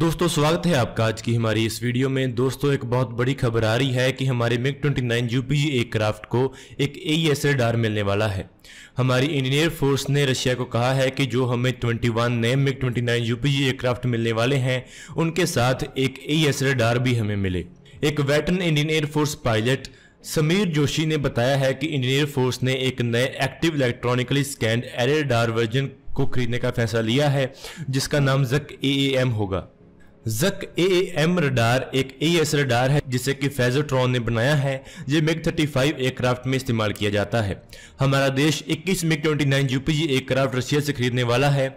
दोस्तों स्वागत है आपका आज की हमारी इस वीडियो में दोस्तों एक बहुत बड़ी खबर आ रही है कि हमारे मिग 29 यूपीजी एयरक्राफ्ट को एक एईएसएल e डार मिलने वाला है हमारी इंडियन फोर्स ने रशिया को कहा है कि जो हमें 21 नए मिग 29 यूपीजी एयरक्राफ्ट मिलने वाले हैं उनके साथ एक एईएसएल e डार भी हमें मिले एक veteran Indian air force pilot Sameer Joshi ने बताया है कि इंडियन एयरफोर्स ने एक नए active electronically scanned array radar version को खरीदने का फैसला लिया है जिसका नाम जक ए e होगा जक ए एम रडार एक ए एस रडार है जिसे कि फैजोट्रॉन ने बनाया है ये मिग 35 एयरक्राफ्ट में इस्तेमाल किया जाता है हमारा देश 21 मिग 29 यूपीजी एयरक्राफ्ट रशिया से खरीदने वाला है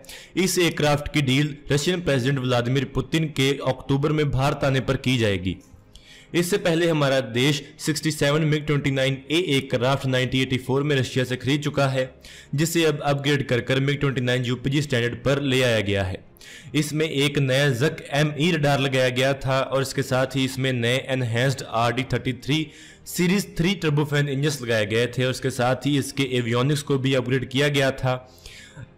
इस एयरक्राफ्ट की deal Russian president Vladimir Putin के अक्टूबर में भारत आने पर की जाएगी इससे पहले हमारा देश 67 मिग नाइन ए एक क्राफ्ट 1984 में रशिया से खरीद चुका है जिसे अब अपग्रेड कर कर मिग 29 यूपीजी स्टैंडर्ड पर ले आया गया है इसमें एक नया जक एम ई रडार लगाया गया था और इसके साथ ही इसमें नए enhanced R D thirty three series three turbofan engine लगाए गए थे और इसके साथ ही इसके एवियोनिक्स को भी अपग्रेड किया गया था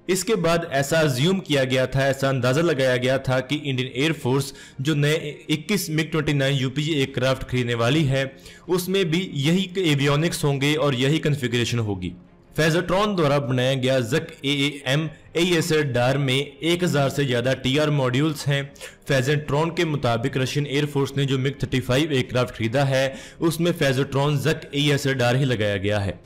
इसके बाद ऐसा ज्यूम किया गया था ऐसा अंदाजा लगाया गया था कि इंडियन एयरफोर्स जो नए 21 मिग 29 यूपीजी एयरक्राफ्ट खरीदने वाली है उसमें भी यही एवियोनिक्स होंगे और यही कन्फिग्रेशन होगी फेजोट्रॉन द्वारा बनाया गया जक ए एम ए डार में 1000 से ज़्यादा टीआर मॉड्यूल्स हैं फेजेंट्रॉन के मुताबिक रशियन एयरफोर्स ने जो मिग 35 एयरक्राफ्ट खरीदा है उसमें फेजेंट्रॉन जक ए डार ही लगाया गया है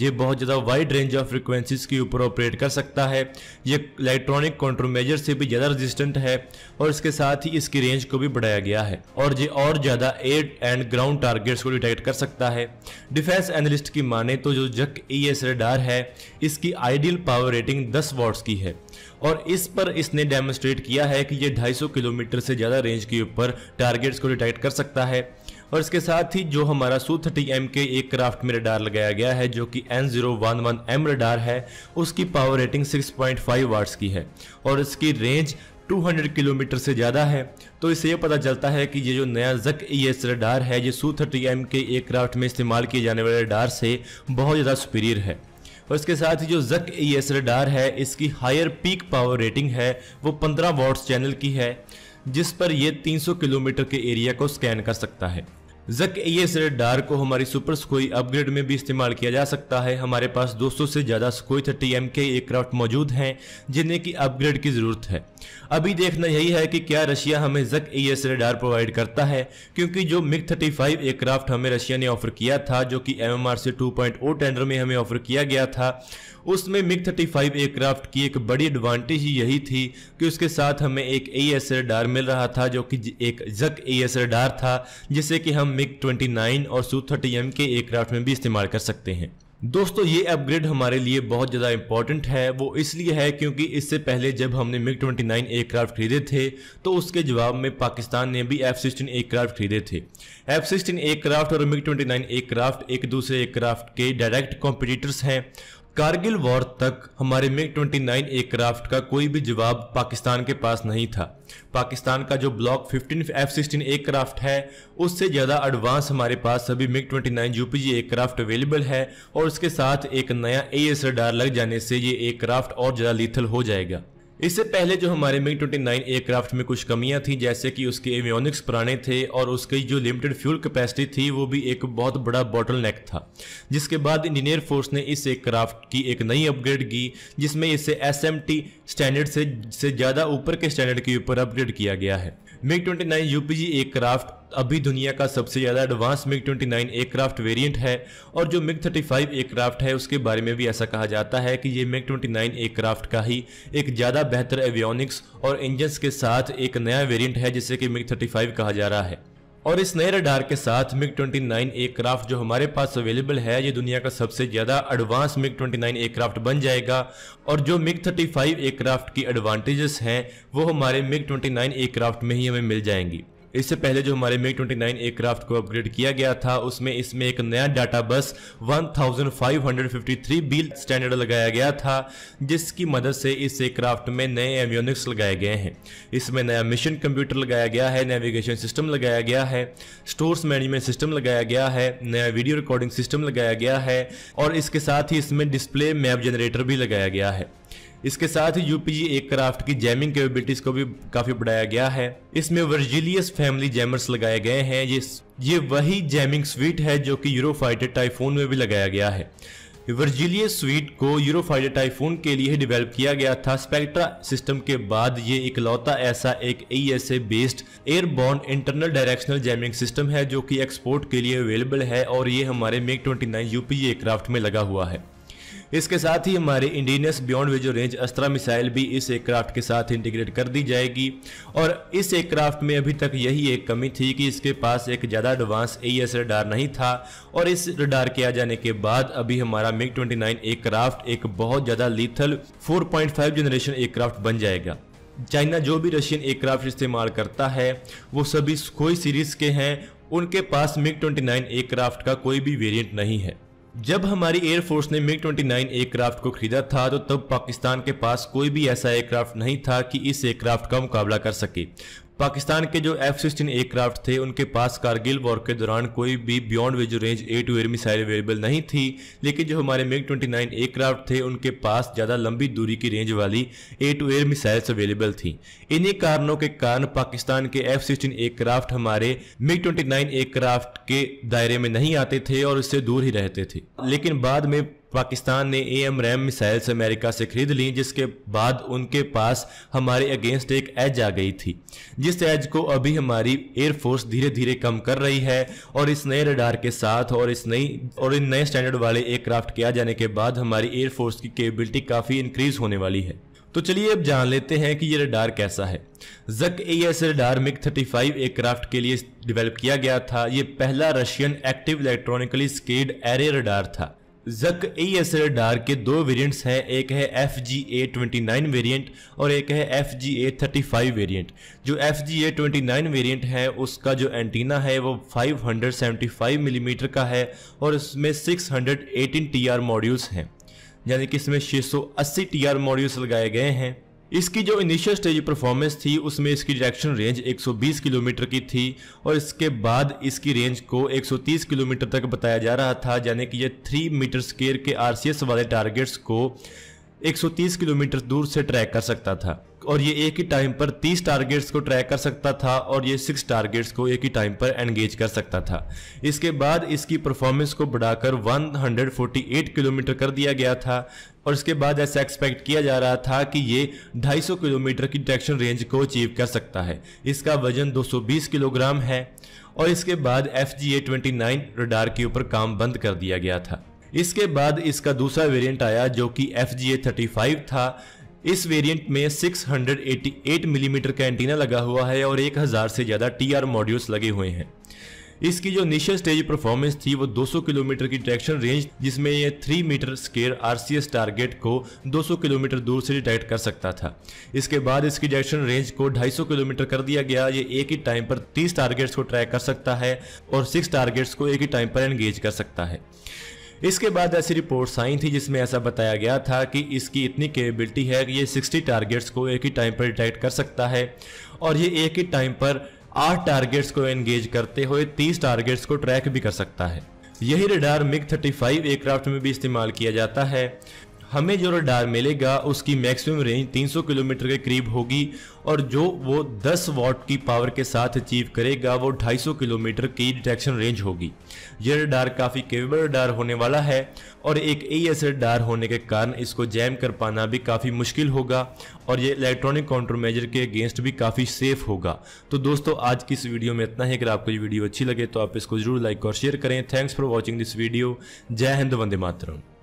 ये बहुत ज़्यादा वाइड रेंज ऑफ फ्रिक्वेंसीज के ऊपर ऑपरेट कर सकता है ये इलेक्ट्रॉनिक कॉन्ट्रोमेजर से भी ज़्यादा रेजिस्टेंट है और इसके साथ ही इसकी रेंज को भी बढ़ाया गया है और ये और ज़्यादा एयर एंड ग्राउंड टारगेट्स को डिटेक्ट कर सकता है डिफेंस एनालिस्ट की माने तो जो जक ई एस है इसकी आइडियल पावर रेटिंग दस वॉट्स की है और इस पर इसने डेमोस्ट्रेट किया है कि ये 250 किलोमीटर से ज़्यादा रेंज के ऊपर टारगेट्स को डिटेक्ट कर सकता है और इसके साथ ही जो हमारा सू थर्टी एम के एक क्राफ्ट में रडार लगाया गया है जो कि N zero one one M radar है उसकी पावर रेटिंग 6.5 वाट्स की है और इसकी रेंज 200 किलोमीटर से ज़्यादा है तो इससे ये पता चलता है कि ये जो नया जक ई रडार है ये सू थर्टी एम के क्राफ्ट में इस्तेमाल किए जाने वाले रडार से बहुत ज़्यादा सुपीरियर है और इसके साथ ही जो जक ई रडार है इसकी हायर पीक पावर रेटिंग है वो पंद्रह वॉट्स चैनल की है जिस पर यह 300 किलोमीटर के एरिया को स्कैन कर सकता है जक ई एस रडार को हमारी सुपर स्कोई अपग्रेड में भी इस्तेमाल किया जा सकता है हमारे पास 200 से ज़्यादा स्कोई थर्टी एम के एयरक्राफ्ट मौजूद हैं जिन्हें की अपग्रेड की ज़रूरत है अभी देखना यही है कि क्या रशिया हमें जक ई एस रेडार प्रोवाइड करता है क्योंकि जो मिग 35 फाइव एयरक्राफ्ट हमें रशिया ने ऑफर किया था जो कि M M R C two point O tender में हमें ऑफर किया गया था उसमें मिग थर्टी फाइव एयरक्राफ्ट की एक बड़ी एडवांटेज ही यही थी कि उसके साथ हमें एक ए एस रडार मिल रहा था जो कि एक जक ए एस रडार था जिसे कि हम मिग ट्वेंटी नाइन और सू थर्टी एम के एयरक्राफ्ट में भी इस्तेमाल कर सकते हैं दोस्तों ये अपग्रेड हमारे लिए बहुत ज़्यादा इंपॉर्टेंट है वो इसलिए है क्योंकि इससे पहले जब हमने मिग 29 एयरक्राफ्ट खरीदे थे तो उसके जवाब में पाकिस्तान ने भी एफ सिक्सटीन एयरक्राफ्ट खरीदे थे एफ सिक्सटीन एयरक्राफ्ट और मिग 29 एयरक्राफ्ट एक दूसरे एयरक्राफ्ट के डायरेक्ट कॉम्पिटिटर्स हैं कारगिल वॉर तक हमारे मिग 29 एयरक्राफ्ट का कोई भी जवाब पाकिस्तान के पास नहीं था पाकिस्तान का जो ब्लॉक 15 एफ सिक्सटीन एयरक्राफ्ट है उससे ज़्यादा एडवांस हमारे पास सभी मिग 29 यूपीजी एयरक्राफ्ट अवेलेबल है और उसके साथ एक नया ए एस लग जाने से ये एयरक्राफ्ट और ज़्यादा लीथल हो जाएगा इससे पहले जो हमारे मिग 29 एयरक्राफ्ट में कुछ कमियां थी जैसे कि उसके एवियोनिक्स पुराने थे और उसकी जो लिमिटेड फ्यूल कैपेसिटी थी वो भी एक बहुत बड़ा बॉटल नेक था जिसके बाद इंडियन एयरफोर्स ने इस एयरक्राफ्ट की एक नई अपग्रेड की जिसमें इसे एस स्टैंडर्ड से, से ज़्यादा ऊपर के स्टैंडर्ड के ऊपर अपग्रेड किया गया है मिग 29 यूपीजी एयरक्राफ्ट अभी दुनिया का सबसे ज़्यादा एडवांस मिग 29 एयरक्राफ्ट वेरिएंट है और जो मिग 35 एयरक्राफ्ट है उसके बारे में भी ऐसा कहा जाता है कि ये मिग 29 एयरक्राफ्ट का ही एक ज़्यादा बेहतर एवियोनिक्स और इंजन के साथ एक नया वेरियंट है जिसे कि मिग थर्टी कहा जा रहा है और इस नए रडार के साथ मिग 29 एयरक्राफ्ट जो हमारे पास अवेलेबल है ये दुनिया का सबसे ज़्यादा एडवांस मिग 29 एयरक्राफ्ट बन जाएगा और जो मिग 35 एयरक्राफ्ट की एडवांटेजेस हैं वो हमारे मिग 29 एयरक्राफ्ट में ही हमें मिल जाएंगी इससे पहले जो हमारे मेक 29 एयरक्राफ्ट को अपग्रेड किया गया था उसमें इसमें एक नया डाटा बस 1553 बिल स्टैंडर्ड लगाया गया था जिसकी मदद से इस एयरक्राफ्ट में नए एवियोनिक्स लगाए गए हैं इसमें नया मिशन कंप्यूटर लगाया गया है नेविगेशन सिस्टम लगाया गया है स्टोर्स मैनेजमेंट सिस्टम लगाया गया है नया वीडियो रिकॉर्डिंग सिस्टम लगाया गया है और इसके साथ ही इसमें डिस्प्ले मैप जनरेटर भी लगाया गया है इसके साथ ही यूपीजी एयरक्राफ्ट की जैमिंग कैपेबिलिटीज को भी काफी बढ़ाया गया है इसमें वर्जिलियस फैमिली जैमर्स लगाए गए हैं ये ये वही जैमिंग स्वीट है जो कि यूरोफाइटर टाइफून में भी लगाया गया है वर्जिलियस स्वीट को यूरोफाइटर टाइफून के लिए डेवलप किया गया था स्पेक्ट्रा सिस्टम के बाद ये इकलौता ऐसा एक E S A based airborne internal directional jamming system है जो कि एक्सपोर्ट के लिए अवेलेबल है और ये हमारे मेक नाइन यूपी एयरक्राफ्ट में लगा हुआ है इसके साथ ही हमारे indigenous beyond visual range Astra missile भी इस एयरक्राफ्ट के साथ इंटीग्रेट कर दी जाएगी और इस एयरक्राफ्ट में अभी तक यही एक कमी थी कि इसके पास एक ज़्यादा एडवांस ए एस रडार नहीं था और इस रडार के आ जाने के बाद अभी हमारा मिग ट्वेंटी नाइन एयरक्राफ्ट एक बहुत ज़्यादा lethal four point five generation aircraft बन जाएगा चाइना जो भी रशियन एयरक्राफ्ट इस्तेमाल करता है वो सभी खोई सीरीज़ के हैं उनके पास मिग 29 एयरक्राफ्ट का कोई भी वेरिएंट नहीं है जब हमारी एयरफोर्स ने मिग 29 एयरक्राफ्ट को खरीदा था तो तब पाकिस्तान के पास कोई भी ऐसा एयरक्राफ्ट नहीं था कि इस एयरक्राफ्ट का मुकाबला कर सके पाकिस्तान के जो एफ सिक्सटीन एयरक्राफ्ट थे उनके पास कारगिल वॉर के दौरान कोई भी beyond visual range air to air missile available नहीं थी लेकिन जो हमारे मिग ट्वेंटी नाइन एयरक्राफ्ट थे उनके पास ज़्यादा लंबी दूरी की रेंज वाली air to air missiles available थी इन्हीं कारणों के कारण पाकिस्तान के एफ सिक्सटीन एयरक्राफ्ट हमारे मिग ट्वेंटी नाइन एयरक्राफ्ट के दायरे में नहीं आते थे और इससे दूर ही रहते थे लेकिन बाद में पाकिस्तान ने AMRAAM missiles America से खरीद ली जिसके बाद उनके पास हमारे अगेंस्ट एक एज आ गई थी जिस एज को अभी हमारी एयरफोर्स धीरे धीरे कम कर रही है और इस नए रडार के साथ और इस नई और इन नए स्टैंडर्ड वाले एयरक्राफ्ट के आ जाने के बाद हमारी एयरफोर्स की केपेबिलिटी काफ़ी इंक्रीज होने वाली है तो चलिए अब जान लेते हैं कि ये रडार कैसा है Zhuk A S radar thirty 35 aircraft के लिए डेवलप किया गया था ये पहला Russian active electronically scanned array radar था जक ए डार के दो वेरिएंट्स हैं एक है F G A twenty nine variant और एक है F G A thirty five variant जो F G A twenty nine variant है उसका जो एंटीना है वो five hundred seventy five millimetre का है और इसमें six hundred eighteen T R modules हैं यानी कि इसमें छः सौ अस्सी टी आर मॉड्यूल्स लगाए गए हैं इसकी जो इनिशियल स्टेज परफॉर्मेंस थी उसमें इसकी डायरेक्शन रेंज 120 किलोमीटर की थी और इसके बाद इसकी रेंज को 130 किलोमीटर तक बताया जा रहा था यानी कि ये 3 मीटर स्केयर के आरसीएस वाले टारगेट्स को 130 किलोमीटर दूर से ट्रैक कर सकता था और ये एक ही टाइम पर 30 टारगेट्स को ट्रैक कर सकता था और ये सिक्स टारगेट्स को एक ही टाइम पर एंगेज कर सकता था इसके बाद इसकी परफॉर्मेंस को बढ़ाकर 148 किलोमीटर कर दिया गया था और उसके बाद ऐसा एक्सपेक्ट किया जा रहा था कि ये 250 किलोमीटर की ट्रैक्शन रेंज को अचीव कर सकता है इसका वजन 220 किलोग्राम है और इसके बाद F G A twenty radar के ऊपर काम बंद कर दिया गया था इसके बाद इसका दूसरा वेरियंट आया जो कि F G A thirty five था इस वेरिएंट में 688 मिलीमीटर mm का एंटीना लगा हुआ है और 1000 से ज़्यादा टी आर मॉड्यूल्स लगे हुए हैं इसकी जो निशा स्टेज परफॉर्मेंस थी वो 200 किलोमीटर की डिटेक्शन रेंज जिसमें ये 3 मीटर स्केयर आरसीएस टारगेट को 200 किलोमीटर दूर से डिटेक्ट कर सकता था इसके बाद इसकी डिटेक्शन रेंज को 250 किलोमीटर कर दिया गया ये एक ही टाइम पर 30 टारगेट्स को ट्रैक कर सकता है और 6 टारगेट्स को एक ही टाइम पर एंगेज कर सकता है इसके बाद ऐसी रिपोर्ट्स आई थी जिसमें ऐसा बताया गया था कि इसकी इतनी केपेबिलिटी है कि ये 60 टारगेट्स को एक ही टाइम पर डिटेक्ट कर सकता है और ये एक ही टाइम पर आठ टारगेट्स को एंगेज करते हुए तीस टारगेट्स को ट्रैक भी कर सकता है यही रडार मिग 35 एयरक्राफ्ट में भी इस्तेमाल किया जाता है हमें जो रडार मिलेगा उसकी मैक्सिमम रेंज 300 किलोमीटर के करीब होगी और जो वो 10 वॉट की पावर के साथ अचीव करेगा वो 250 किलोमीटर की डिटेक्शन रेंज होगी यह रडार काफ़ी केवेबल रडार होने वाला है और एक ए एस रडार होने के कारण इसको जैम कर पाना भी काफ़ी मुश्किल होगा और ये इलेक्ट्रॉनिक काउंटर मेजर के अगेंस्ट भी काफ़ी सेफ होगा तो दोस्तों आज की इस वीडियो में इतना ही अगर आपको ये वीडियो अच्छी लगे तो आप इसको ज़रूर लाइक और शेयर करें thanks for watching this video जय हिंद वंदे मातरम